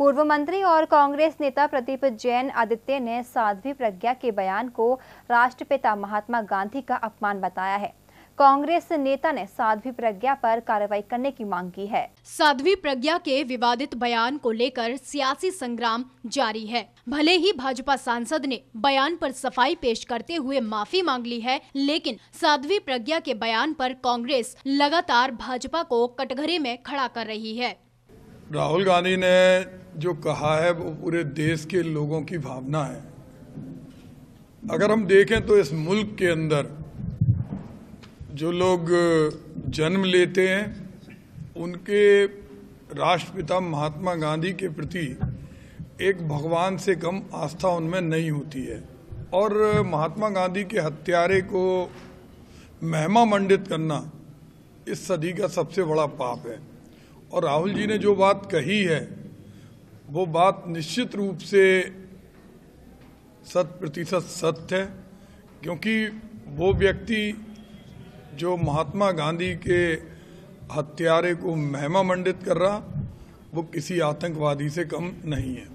पूर्व मंत्री और कांग्रेस नेता प्रदीप जैन आदित्य ने साध्वी प्रज्ञा के बयान को राष्ट्रपिता महात्मा गांधी का अपमान बताया है कांग्रेस नेता ने साध्वी प्रज्ञा पर कार्रवाई करने की मांग की है साध्वी प्रज्ञा के विवादित बयान को लेकर सियासी संग्राम जारी है भले ही भाजपा सांसद ने बयान पर सफाई पेश करते हुए माफी मांग ली है लेकिन साध्वी प्रज्ञा के बयान पर कांग्रेस लगातार भाजपा को कटघरे में खड़ा कर रही है राहुल गांधी ने जो कहा है वो पूरे देश के लोगों की भावना है अगर हम देखें तो इस मुल्क के अंदर जो लोग जन्म लेते हैं उनके राष्ट्रपिता महात्मा गांधी के प्रति एक भगवान से कम आस्था उनमें नहीं होती है और महात्मा गांधी के हत्यारे को महिमा मंडित करना इस सदी का सबसे बड़ा पाप है और राहुल जी ने जो बात कही है वो बात निश्चित रूप से शत प्रतिशत सत्य है क्योंकि वो व्यक्ति जो महात्मा गांधी के हत्यारे को महिमा मंडित कर रहा वो किसी आतंकवादी से कम नहीं है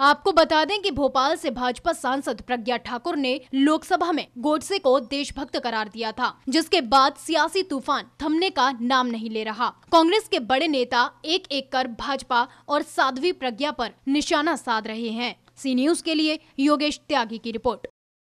आपको बता दें कि भोपाल से भाजपा सांसद प्रज्ञा ठाकुर ने लोकसभा में गोडसे को देशभक्त करार दिया था जिसके बाद सियासी तूफान थमने का नाम नहीं ले रहा कांग्रेस के बड़े नेता एक एक कर भाजपा और साध्वी प्रज्ञा पर निशाना साध रहे हैं सी न्यूज के लिए योगेश त्यागी की रिपोर्ट